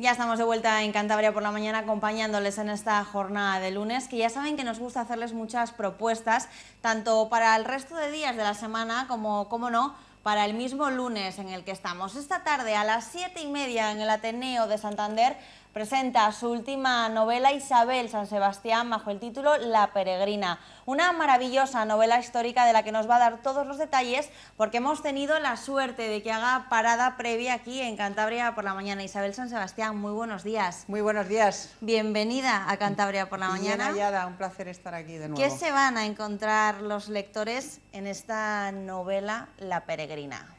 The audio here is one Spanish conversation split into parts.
Ya estamos de vuelta en Cantabria por la mañana acompañándoles en esta jornada de lunes, que ya saben que nos gusta hacerles muchas propuestas, tanto para el resto de días de la semana como, como no, para el mismo lunes en el que estamos. Esta tarde a las siete y media en el Ateneo de Santander presenta su última novela Isabel San Sebastián bajo el título La Peregrina, una maravillosa novela histórica de la que nos va a dar todos los detalles porque hemos tenido la suerte de que haga parada previa aquí en Cantabria por la mañana. Isabel San Sebastián, muy buenos días. Muy buenos días. Bienvenida a Cantabria por la mañana. un placer estar aquí de nuevo. ¿Qué se van a encontrar los lectores en esta novela La Peregrina?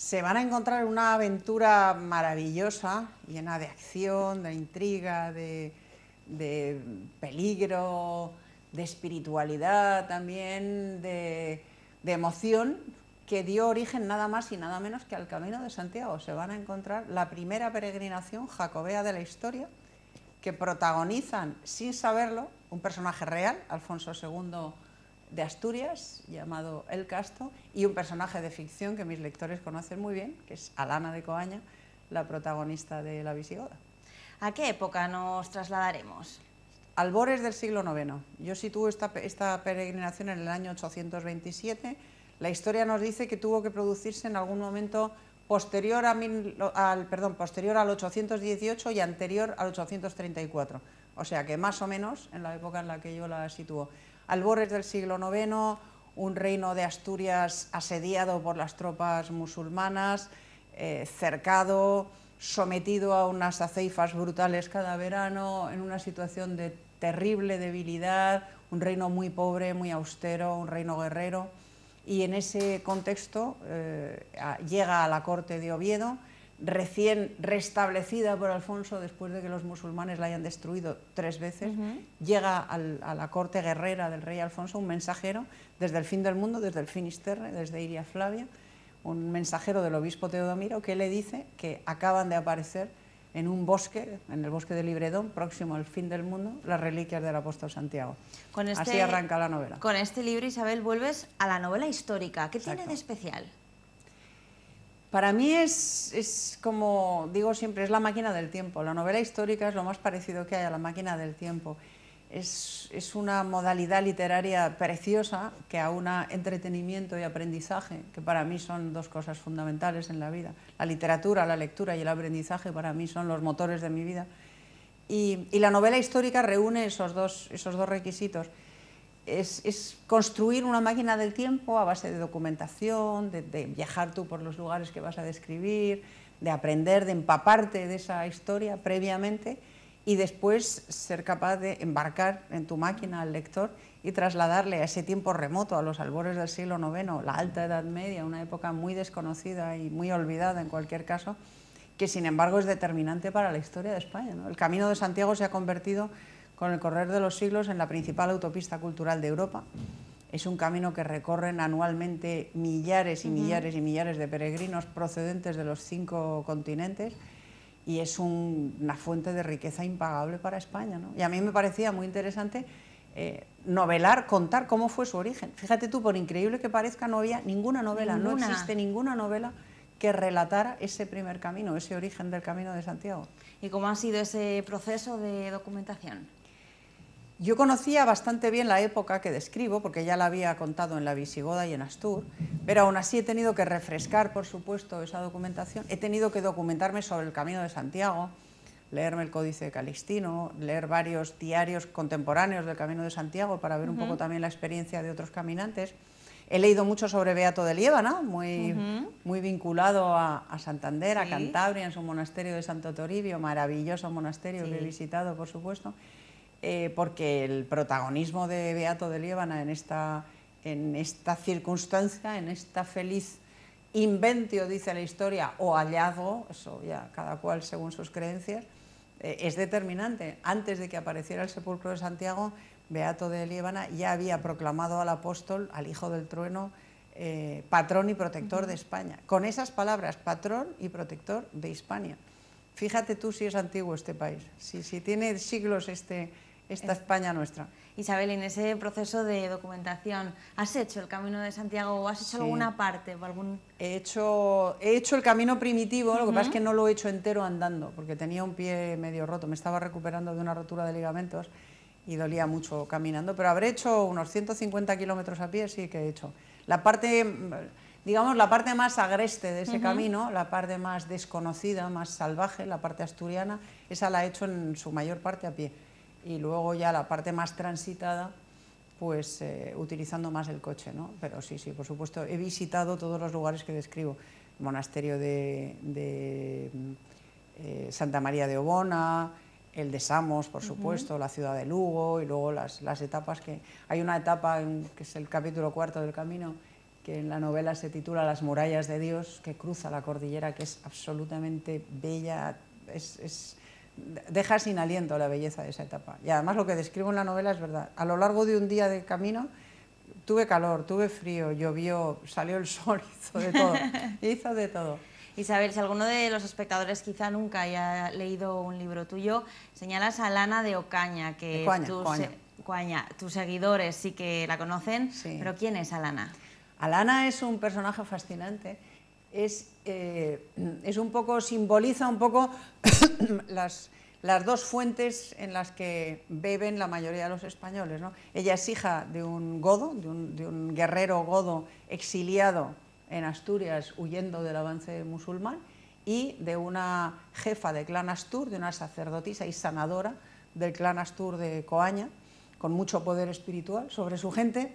se van a encontrar una aventura maravillosa, llena de acción, de intriga, de, peligro, de espiritualidad también, de, de, emoción, que dio origen nada más y nada menos que al Camino de Santiago. Se van a encontrar la primera peregrinación jacobea de la historia, que protagonizan, sin saberlo, un personaje real, Alfonso II de Asturias llamado El Casto y un personaje de ficción que mis lectores conocen muy bien, que es Alana de Coaña, la protagonista de La Visigoda. ¿A qué época nos trasladaremos? Albores del siglo IX. Yo sitúo esta, peregrinación en el año 827. La historia nos dice que tuvo que producirse en algún momento posterior, a al, perdón, posterior al 818 y anterior al 834. O sea que más o menos en la época en la que yo la sitúo. Alborres del siglo IX, un reino de Asturias asediado por las tropas musulmanas, eh, cercado, sometido a unas aceifas brutales cada verano, en una situación de terrible debilidad, un reino muy pobre, muy austero, un reino guerrero. Y en ese contexto eh, llega a la corte de Oviedo recién restablecida por Alfonso después de que los musulmanes la hayan destruido tres veces, llega a la corte guerrera del rey Alfonso un mensajero desde el fin del mundo, desde el Finisterre, desde Iria Flavia, un mensajero del obispo Teodomiro que le dice que acaban de aparecer en un bosque, en el bosque de Libredón, próximo al fin del mundo, las reliquias del apóstol Santiago. Así este arranca la novela. Con este libro, Isabel, vuelves a la novela histórica. ¿Qué tiene de especial? Para mí es, como digo siempre, es la máquina del tiempo. La novela histórica es lo más parecido que hay a la máquina del tiempo. Es, una modalidad literaria preciosa que aúna entretenimiento y aprendizaje, que para mí son dos cosas fundamentales en la vida. La literatura, la lectura y el aprendizaje para mí son los motores de mi vida. Y, la novela histórica reúne esos dos requisitos es, construir una máquina del tiempo a base de documentación, de, viajar tú por los lugares que vas a describir, de aprender, de empaparte de esa historia previamente y después ser capaz de embarcar en tu máquina al lector y trasladarle a ese tiempo remoto, a los albores del siglo IX, la Alta Edad Media, una época muy desconocida y muy olvidada en cualquier caso, que sin embargo es determinante para la historia de España. El Camino de Santiago se ha convertido con el correr de los siglos en la principal autopista cultural de Europa. Es un camino que recorren anualmente millares y millares y millares de peregrinos procedentes de los cinco continentes y es una fuente de riqueza impagable para España. Y a mí me parecía muy interesante eh, novelar, contar cómo fue su origen. Fíjate tú, por increíble que parezca, no había ninguna novela, no existe ninguna novela que relatara ese primer camino, ese origen del Camino de Santiago. ¿Y cómo ha sido ese proceso de documentación? Yo conocía bastante bien la época que describo, porque ya la había contado en la Visigoda y en Astur, pero aún así he tenido que refrescar, por supuesto, esa documentación. He tenido que documentarme sobre el Camino de Santiago, leerme el Códice de Calistino, leer varios diarios contemporáneos del Camino de Santiago para ver un poco también la experiencia de otros caminantes. He leído mucho sobre Beato de Liébana, muy, vinculado a, Santander, a Cantabria, en su monasterio de Santo Toribio, maravilloso monasterio que he visitado, por supuesto. Eh, porque el protagonismo de Beato de Liébana en esta, en esta circunstancia, en esta feliz inventio, dice la historia, o hallazgo, eso ya cada cual según sus creencias, eh, es determinante. Antes de que apareciera el sepulcro de Santiago, Beato de Liébana ya había proclamado al apóstol, al hijo del trueno, eh, patrón y protector de España. Con esas palabras, patrón y protector de España. Fíjate tú si es antiguo este país, si tiene siglos este, esta España nuestra. Isabel, en ese proceso de documentación, ¿has hecho el Camino de Santiago o has hecho alguna parte? he, hecho, he hecho el camino primitivo, lo que pasa es que no lo he hecho entero andando, porque tenía un pie medio roto, me estaba recuperando de una rotura de ligamentos y dolía mucho caminando, pero habré hecho unos 150 kilómetros a pie, sí que he hecho. La parte, digamos, la parte más agreste de ese camino, la parte más desconocida, más salvaje, la parte asturiana, esa la he hecho en su mayor parte a pie y luego ya la parte más transitada, pues eh, utilizando más el coche, ¿no? Pero sí, sí, por supuesto, he visitado todos los lugares que describo, el monasterio de, eh, Santa María de Obona, el de Samos, por supuesto, la ciudad de Lugo y luego las, las etapas que... Hay una etapa que es el capítulo cuarto del camino, que en la novela se titula Las murallas de Dios, que cruza la cordillera, que es absolutamente bella, es deja sin aliento la belleza de esa etapa. Y además lo que describo en la novela es verdad. A lo largo de un día de camino tuve calor, tuve frío, llovió, salió el sol, hizo de todo. hizo de todo. Isabel, si alguno de los espectadores quizá nunca haya leído un libro tuyo, señalas a Alana de Ocaña, que Coaña, tus, tus seguidores sí que la conocen, pero ¿quién es Alana? Alana es un personaje fascinante eh, es, un poco, simboliza un poco las, dos fuentes en las que beben la mayoría de los españoles. ¿no? Ella es hija de un godo, de un, de un guerrero godo exiliado en Asturias huyendo del avance musulmán y de una jefa de clan Astur, de una sacerdotisa y sanadora del clan Astur de Coaña, con mucho poder espiritual sobre su gente,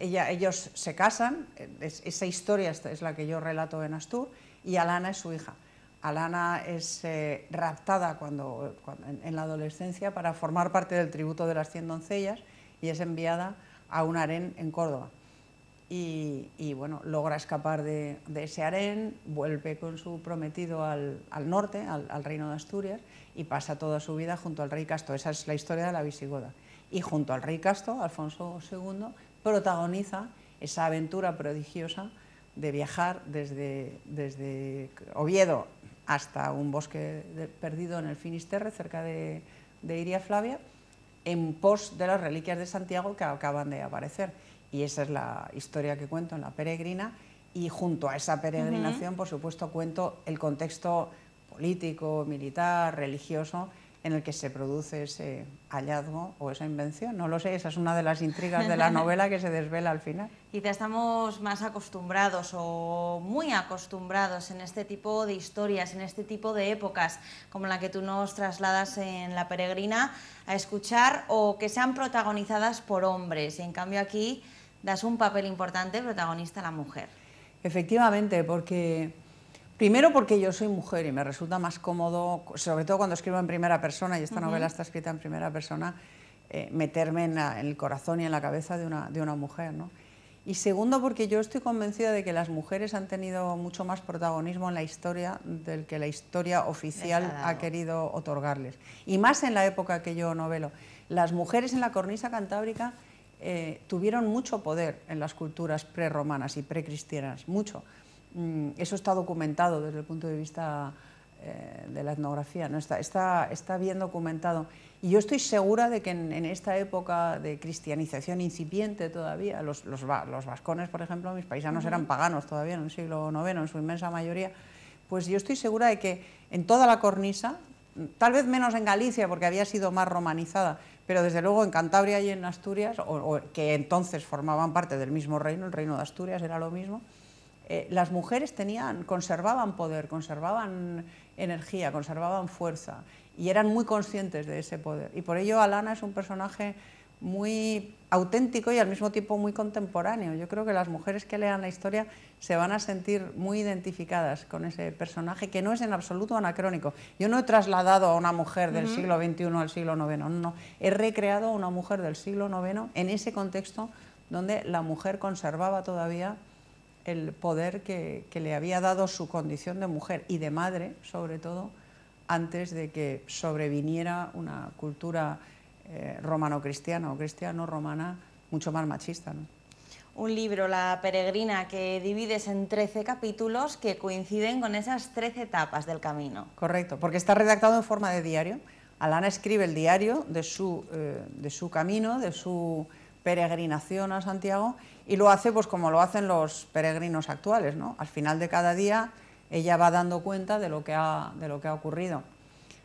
ella, ellos se casan, esa historia es la que yo relato en Astur, y Alana es su hija. Alana es eh, raptada cuando, en, la adolescencia para formar parte del tributo de las 100 doncellas y es enviada a un harén en Córdoba. Y, bueno, logra escapar de, ese harén, vuelve con su prometido al, norte, al, al, reino de Asturias, y pasa toda su vida junto al rey Casto. Esa es la historia de la Visigoda. Y junto al rey Casto, Alfonso II, protagoniza esa aventura prodigiosa de viajar desde, desde Oviedo hasta un bosque perdido en el Finisterre, cerca de, de Iria Flavia, en pos de las reliquias de Santiago que acaban de aparecer. Y esa es la historia que cuento en La Peregrina. Y junto a esa peregrinación, por supuesto, cuento el contexto político, militar, religioso en el que se produce ese hallazgo o esa invención. No lo sé, esa es una de las intrigas de la novela que se desvela al final. Quizá estamos más acostumbrados o muy acostumbrados en este tipo de historias, en este tipo de épocas, como la que tú nos trasladas en La Peregrina, a escuchar o que sean protagonizadas por hombres. Y en cambio aquí das un papel importante protagonista a la mujer. Efectivamente, porque Primero porque yo soy mujer y me resulta más cómodo, sobre todo cuando escribo en primera persona, y esta novela está escrita en primera persona, eh, meterme en, el corazón y en la cabeza de una, mujer. Y segundo porque yo estoy convencida de que las mujeres han tenido mucho más protagonismo en la historia del que la historia oficial ha, querido otorgarles. Y más en la época que yo novelo. Las mujeres en la cornisa cantábrica eh, tuvieron mucho poder en las culturas preromanas y precristianas, mucho. Mm, eso está documentado desde el punto de vista eh, de la etnografía, Está, bien documentado. Y yo estoy segura de que en, esta época de cristianización incipiente todavía, los, vascones, por ejemplo, mis paisanos eran paganos todavía en el siglo IX, en su inmensa mayoría, pues yo estoy segura de que en toda la cornisa, tal vez menos en Galicia porque había sido más romanizada, pero desde luego en Cantabria y en Asturias, que entonces formaban parte del mismo reino, el reino de Asturias era lo mismo, eh, las mujeres tenían, conservaban poder, conservaban energía, conservaban fuerza y eran muy conscientes de ese poder. Y por ello Alana es un personaje muy auténtico y al mismo tiempo muy contemporáneo. Yo creo que las mujeres que lean la historia se van a sentir muy identificadas con ese personaje que no es en absoluto anacrónico. Yo no he trasladado a una mujer del siglo XXI al siglo IX, no, no, he recreado a una mujer del siglo IX en ese contexto donde la mujer conservaba todavía el poder que, le había dado su condición de mujer y de madre, sobre todo, antes de que sobreviniera una cultura eh, romano-cristiana o cristiano-romana mucho más machista. Un libro, La Peregrina, que divides en 13 capítulos que coinciden con esas 13 etapas del camino. Correcto, porque está redactado en forma de diario. Alana escribe el diario de su, eh, de su camino, de su peregrinación a Santiago y lo hace pues como lo hacen los peregrinos actuales, ¿no? Al final de cada día ella va dando cuenta de lo que ha, de lo que ha ocurrido.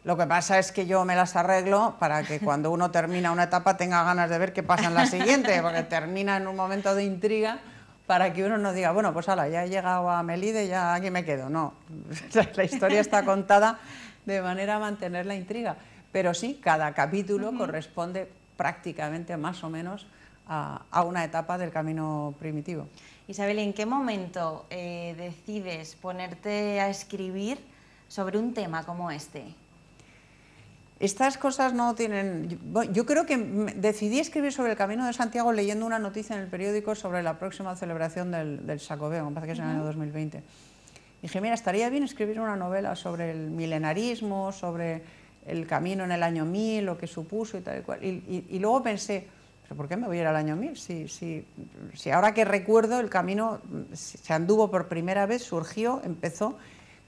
Lo que pasa es que yo me las arreglo para que cuando uno termina una etapa tenga ganas de ver qué pasa en la siguiente, porque termina en un momento de intriga para que uno no diga, bueno, pues ala, ya he llegado a Melide, ya aquí me quedo. No, la historia está contada de manera a mantener la intriga. Pero sí, cada capítulo corresponde prácticamente más o menos a, una etapa del camino primitivo. Isabel, ¿en qué momento eh, decides ponerte a escribir sobre un tema como este? Estas cosas no tienen... Yo creo que decidí escribir sobre el Camino de Santiago leyendo una noticia en el periódico sobre la próxima celebración del, del Sacobeo, me parece que es en el año 2020. Dije, mira, estaría bien escribir una novela sobre el milenarismo, sobre el camino en el año 1000, lo que supuso y tal y cual. y luego pensé, ¿Pero por qué me voy a ir al año 1000? Si, si, si ahora que recuerdo, el camino se anduvo por primera vez, surgió, empezó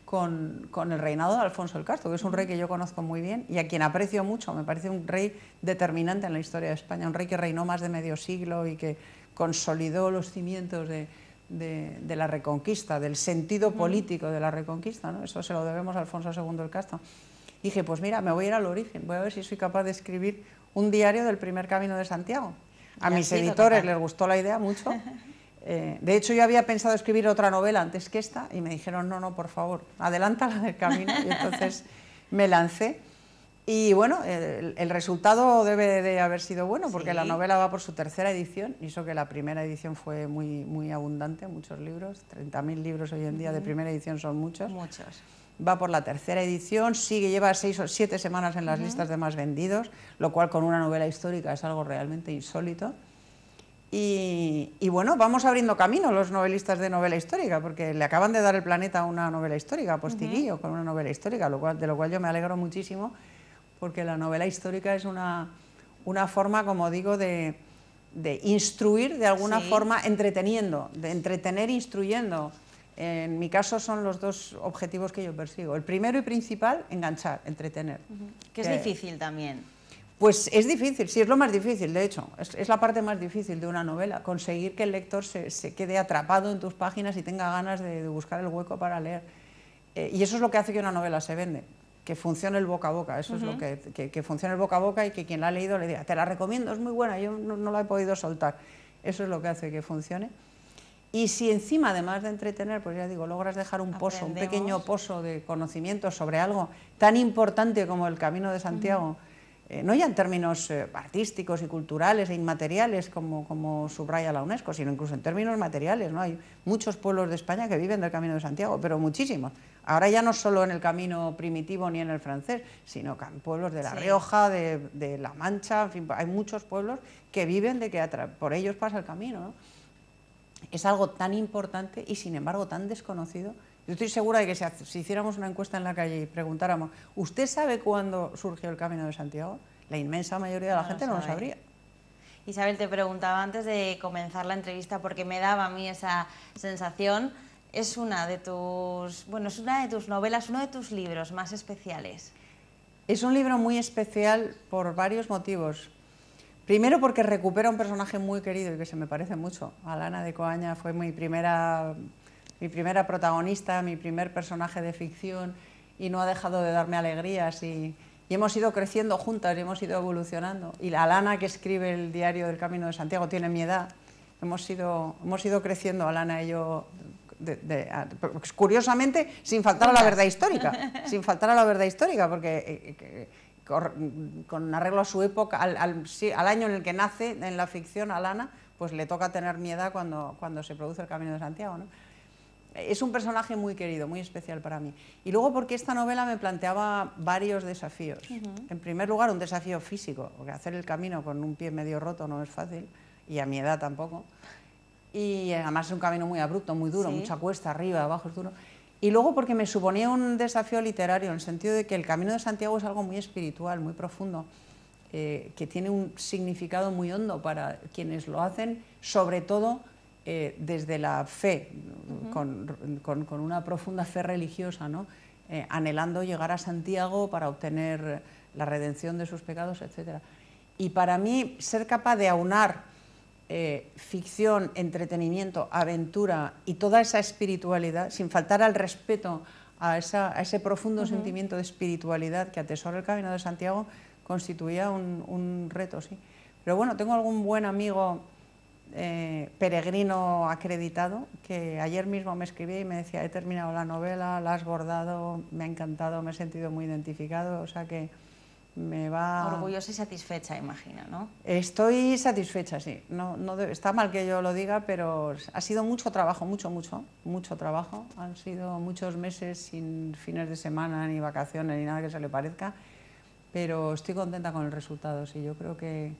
con, el reinado de Alfonso el Castro que es un rey que yo conozco muy bien y a quien aprecio mucho. Me parece un rey determinante en la historia de España, un rey que reinó más de medio siglo y que consolidó los cimientos de, la reconquista, del sentido político de la reconquista. Eso se lo debemos a Alfonso II el Castro dije, pues mira, me voy a ir al origen, voy a ver si soy capaz de escribir un diario del primer camino de Santiago. A mis editores les gustó la idea mucho. Eh, de hecho, yo había pensado escribir otra novela antes que esta y me dijeron, no, no, por favor, adelántala del camino. Y entonces me lancé. Y bueno, el, resultado debe de haber sido bueno porque la novela va por su tercera edición y eso que la primera edición fue muy, muy abundante, muchos libros, 30.000 libros hoy en día de primera edición son muchos. Muchos va por la tercera edición, sigue, lleva seis o siete semanas en las listas de más vendidos, lo cual con una novela histórica es algo realmente insólito. Y, bueno, vamos abriendo camino los novelistas de novela histórica, porque le acaban de dar el planeta a una novela histórica, Postiguillo, con una novela histórica, lo de lo cual yo me alegro muchísimo, porque la novela histórica es una, forma, como digo, de, instruir de alguna forma, entreteniendo, de entretener instruyendo. En mi caso son los dos objetivos que yo persigo. El primero y principal, enganchar, entretener. que, es difícil también. Pues es difícil, sí, es lo más difícil, de hecho, es, la parte más difícil de una novela, conseguir que el lector se, quede atrapado en tus páginas y tenga ganas de, buscar el hueco para leer. Eh, y eso es lo que hace que una novela se vende, que funcione el boca a boca, eso es lo que, que, funcione el boca a boca y que quien la ha leído le diga, te la recomiendo, es muy buena, yo no la he podido soltar. Eso es lo que hace que funcione. Y si encima, además de entretener, pues ya digo, logras dejar un pozo, un pequeño pozo de conocimiento sobre algo tan importante como el Camino de Santiago, eh, no ya en términos eh, artísticos y culturales e inmateriales como, subraya la UNESCO, sino incluso en términos materiales. ¿no? Hay muchos pueblos de España que viven del Camino de Santiago, pero muchísimos. Ahora ya no solo en el camino primitivo ni en el francés, sino en pueblos de La Rioja, de, de, La Mancha, en fin, hay muchos pueblos que viven de que por ellos pasa el camino. ¿no? es algo tan importante y sin embargo tan desconocido. Yo estoy segura de que si, hiciéramos una encuesta en la calle y preguntáramos, ¿usted sabe cuándo surgió el Camino de Santiago? La inmensa mayoría de la gente no lo sabría. Isabel, te preguntaba antes de comenzar la entrevista porque me daba a mí esa sensación. Es una de tus, bueno, es una de tus novelas, uno de tus libros más especiales. Es un libro muy especial por varios motivos. Primero porque recupera un personaje muy querido y que se me parece mucho. Alana de Coaña fue mi primera, mi primera protagonista, mi primer personaje de ficción y no ha dejado de darme alegrías y, hemos ido creciendo juntas y hemos ido evolucionando. Y la Alana que escribe el diario del Camino de Santiago tiene mi edad. Hemos ido, hemos ido creciendo, Alana y yo, pues, curiosamente, sin faltar a la verdad histórica. sin faltar a la verdad histórica, porque... Eh, eh, con arreglo a su época, al, año en el que nace en la ficción Alana, pues le toca tener mi edad cuando, se produce el Camino de Santiago. Es un personaje muy querido, muy especial para mí. Y luego porque esta novela me planteaba varios desafíos. En primer lugar, un desafío físico, porque hacer el camino con un pie medio roto no es fácil, y a mi edad tampoco. Y además es un camino muy abrupto, muy duro, mucha cuesta arriba, abajo es duro. Y luego porque me suponía un desafío literario, en el sentido de que el Camino de Santiago es algo muy espiritual, muy profundo, eh, que tiene un significado muy hondo para quienes lo hacen, sobre todo eh, desde la fe, con, una profunda fe religiosa, eh, anhelando llegar a Santiago para obtener la redención de sus pecados, etc. Y para mí ser capaz de aunar eh, ficción, entretenimiento, aventura y toda esa espiritualidad, sin faltar al respeto a, ese profundo sentimiento de espiritualidad que atesora el Camino de Santiago, constituía un, reto, sí. Pero bueno, tengo algún buen amigo eh, peregrino acreditado que ayer mismo me escribía y me decía, he terminado la novela, la has bordado, me ha encantado, me he sentido muy identificado, o sea que me va... Orgullosa y satisfecha, imagino, ¿no? Estoy satisfecha, sí. No, no, está mal que yo lo diga, pero ha sido mucho trabajo, mucho, mucho, mucho trabajo. Han sido muchos meses sin fines de semana, ni vacaciones, ni nada que se le parezca, pero estoy contenta con el resultado, sí. Yo creo que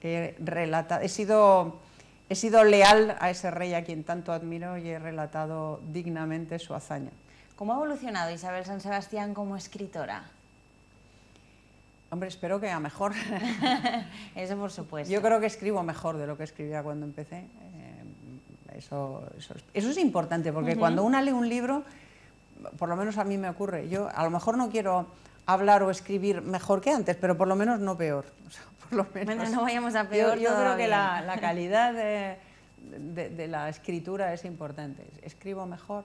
he relatado... He sido... He sido leal a ese rey a quien tanto admiro y he relatado dignamente su hazaña. ¿Cómo ha evolucionado Isabel San Sebastián como escritora? Hombre, espero que a mejor. eso por supuesto. Yo creo que escribo mejor de lo que escribía cuando empecé. Eh, eso, es importante, porque cuando uno lee un libro, por lo menos a mí me ocurre, yo a lo mejor no quiero hablar o escribir mejor que antes, pero por lo menos no peor. menos, no vayamos a peor. Yo, creo que la, calidad de la escritura es importante. Escribo mejor.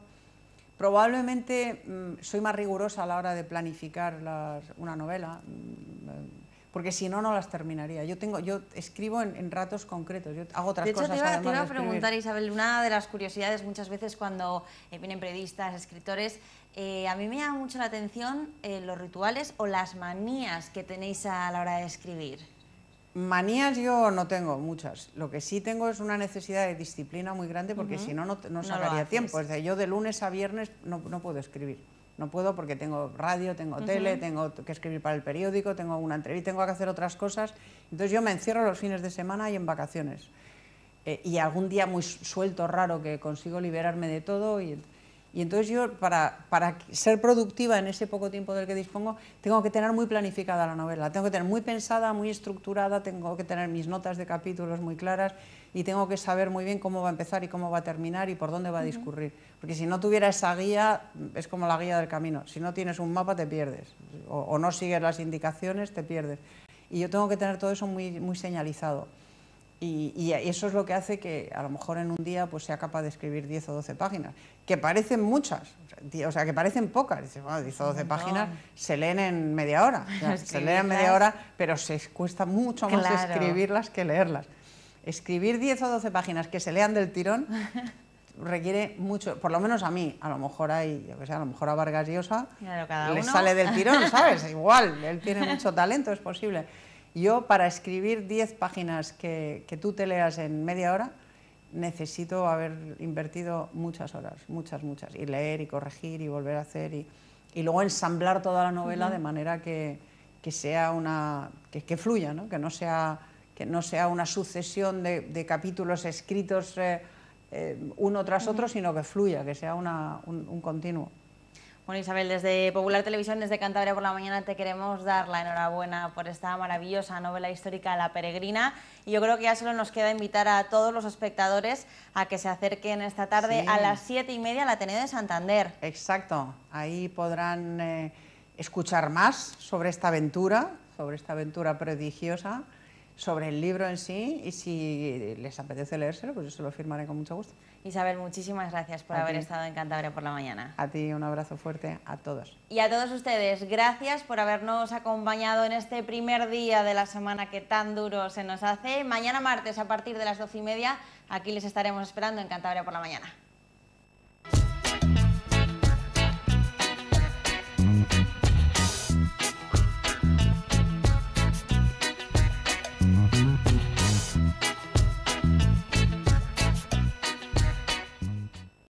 Probablemente mm, soy más rigurosa a la hora de planificar una novela, mm, porque si no, no las terminaría. Yo, tengo, yo escribo en, ratos concretos, yo hago otras de hecho, cosas. Te iba, te iba a preguntar, Isabel, una de las curiosidades muchas veces cuando eh, vienen periodistas, escritores, eh, a mí me llama mucho la atención eh, los rituales o las manías que tenéis a la hora de escribir. Manías yo no tengo muchas. Lo que sí tengo es una necesidad de disciplina muy grande porque si no, no, saldría tiempo. Es decir, yo de lunes a viernes no, puedo escribir. No puedo porque tengo radio, tengo tele, tengo que escribir para el periódico, tengo una entrevista, tengo que hacer otras cosas. Entonces yo me encierro los fines de semana y en vacaciones. Eh, y algún día muy suelto, raro, que consigo liberarme de todo. Y, y entonces yo, para, para, ser productiva en ese poco tiempo del que dispongo, tengo que tener muy planificada la novela, tengo que tener muy pensada, muy estructurada, tengo que tener mis notas de capítulos muy claras y tengo que saber muy bien cómo va a empezar y cómo va a terminar y por dónde va a discurrir. Porque si no tuviera esa guía, es como la guía del camino. Si no tienes un mapa, te pierdes. O, no sigues las indicaciones, te pierdes. Y yo tengo que tener todo eso muy, muy señalizado. Y, eso es lo que hace que a lo mejor en un día pues sea capaz de escribir 10 o 12 páginas, que parecen muchas, o sea, que parecen pocas. Dices, bueno, 10 o 12 páginas se leen en media hora, se leen en media hora, pero se cuesta mucho más escribirlas que leerlas. Escribir 10 o 12 páginas que se lean del tirón requiere mucho, por lo menos a mí, a lo mejor hay, a lo mejor a Vargas Llosa claro, le sale del tirón, ¿sabes? Igual, él tiene mucho talento, es posible yo para escribir 10 páginas que, tú te leas en media hora, necesito haber invertido muchas horas, muchas, muchas, y leer y corregir y volver a hacer y, luego ensamblar toda la novela de manera que, sea una, que, fluya, ¿no? Que, no sea, que no sea una sucesión de, capítulos escritos eh, eh, uno tras otro, sino que fluya, que sea un continuo. Bueno, Isabel, desde Popular Televisión, desde Cantabria por la mañana, te queremos dar la enhorabuena por esta maravillosa novela histórica La Peregrina. Y yo creo que ya solo nos queda invitar a todos los espectadores a que se acerquen esta tarde a las siete y media la Ateneo de Santander. Exacto, ahí podrán eh, escuchar más sobre esta aventura, sobre esta aventura prodigiosa sobre el libro en sí y si les apetece leérselo, pues yo se lo firmaré con mucho gusto. Isabel, muchísimas gracias por haber estado en Cantabria por la mañana. A ti un abrazo fuerte a todos. Y a todos ustedes, gracias por habernos acompañado en este primer día de la semana que tan duro se nos hace. Mañana martes a partir de las doce y media, aquí les estaremos esperando en Cantabria por la mañana.